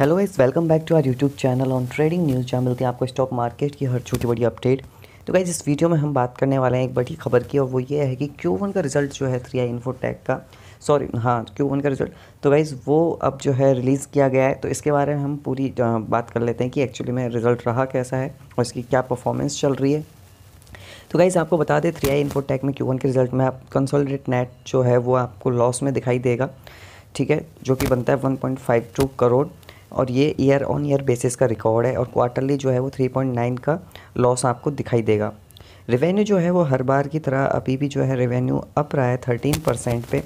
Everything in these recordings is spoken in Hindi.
hello guys welcome back to our YouTube channel on trading news जहाँ मिलती है आपको स्टॉक मार्केट की हर छोटी बड़ी अपडेट तो गाइज़ इस वीडियो में हम बात करने वाले हैं एक बड़ी खबर की और वो ये है कि क्यू वन का रिजल्ट जो है थ्री आई इन्फोटेक का सॉरी हाँ क्यू वन का रिजल्ट तो गाइज़ वो अब जो है रिलीज़ किया गया है तो इसके बारे में हम पूरी बात कर लेते हैं कि एक्चुअली में रिज़ल्ट रहा कैसा है और इसकी क्या परफॉर्मेंस चल रही है तो गाइज़ आपको बता दें थ्री आई इन्फोटेक में क्यू वन के रिजल्ट में आप कंसोलिडेट नेट जो है वो आपको लॉस में दिखाई देगा ठीक है जो कि बनता है टू करोड़ और ये ईयर ऑन ईयर बेसिस का रिकॉर्ड है और क्वार्टरली जो है वो 3.9 का लॉस आपको दिखाई देगा रेवेन्यू जो है वो हर बार की तरह अभी भी जो है रेवेन्यू अप रहा है थर्टीन परसेंट पे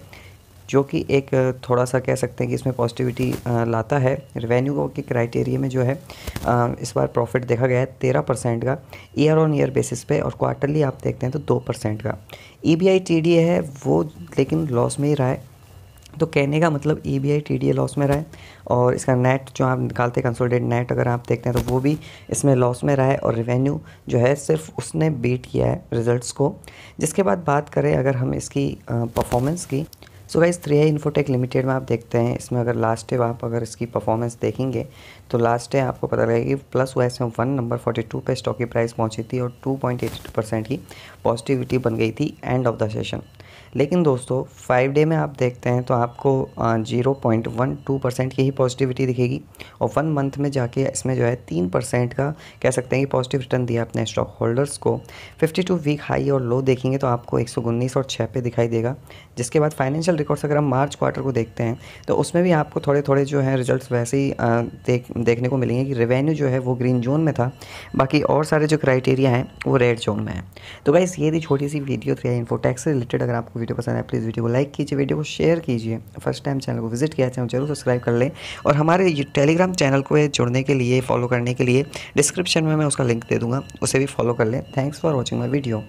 जो कि एक थोड़ा सा कह सकते हैं कि इसमें पॉजिटिविटी लाता है रेवेन्यू के क्राइटेरिया में जो है इस बार प्रॉफिट देखा गया है तेरह परसेंट का ईयर ऑन ईयर बेसिस पे और क्वार्टरली आप देखते हैं तो दो परसेंट का E B I T D है वो लेकिन लॉस में ही रहा है तो कहने का मतलब E B I T D A loss में रहा है और इसका नेट जो आप निकालते हैं कंसोलिडेट नेट अगर आप देखते हैं तो वो भी इसमें लॉस में रहा है और रिवेन्यू जो है सिर्फ उसने बीट किया है रिजल्ट्स को जिसके बाद बात करें अगर हम इसकी परफॉर्मेंस की so guys three I Infotech limited में आप देखते हैं इसमें अगर लास्ट डे आप अगर इसकी परफॉर्मेंस देखेंगे तो लास्ट डे आपको पता लगेगा कि प्लस हुआ इसमें वन नंबर फोर्टी टू पर स्टॉक की प्राइस पहुंची थी और two point eighty two percent की पॉजिटिविटी बन गई थी एंड ऑफ द सेशन लेकिन दोस्तों फाइव डे में आप देखते हैं तो आपको zero point one two percent की ही पॉजिटिविटी दिखेगी और वन मंथ में जाके इसमें जो है तीन परसेंट का कह सकते हैं कि पॉजिटिव रिटर्न दिया अपने स्टॉक होल्डर्स को फिफ्टी टू वीक हाई और लो देखेंगे तो आपको एक सौ उन्नीस और छः पे दिखाई देगा जिसके बाद फाइनेंशियल रिकॉर्ड्स अगर हम मार्च क्वार्टर को देखते हैं तो उसमें भी आपको थोड़े थोड़े जो है रिजल्ट वैसे ही देख देखने को मिलेंगे कि रेवेन्यू जो है वो ग्रीन जोन में था बाकी और सारे जो क्राइटेरिया हैं वो रेड जोन में है तो भाई ये थी छोटी सी वीडियो थी इन्फोटैक्स से रिलेटेड अगर आपको वीडियो पसंद है प्लीज़ वीडियो को लाइक कीजिए वीडियो को शेयर कीजिए फर्स्ट टाइम चैनल को विजिट किया चैनल जरूर सब्सक्राइब कर लें और हमारे टेलीग्राम चैनल को जुड़ने के लिए फॉलो करने के लिए डिस्क्रिप्शन में मैं उसका लिंक दे दूँगा उसे भी फॉलो कर लें thanks for watching my video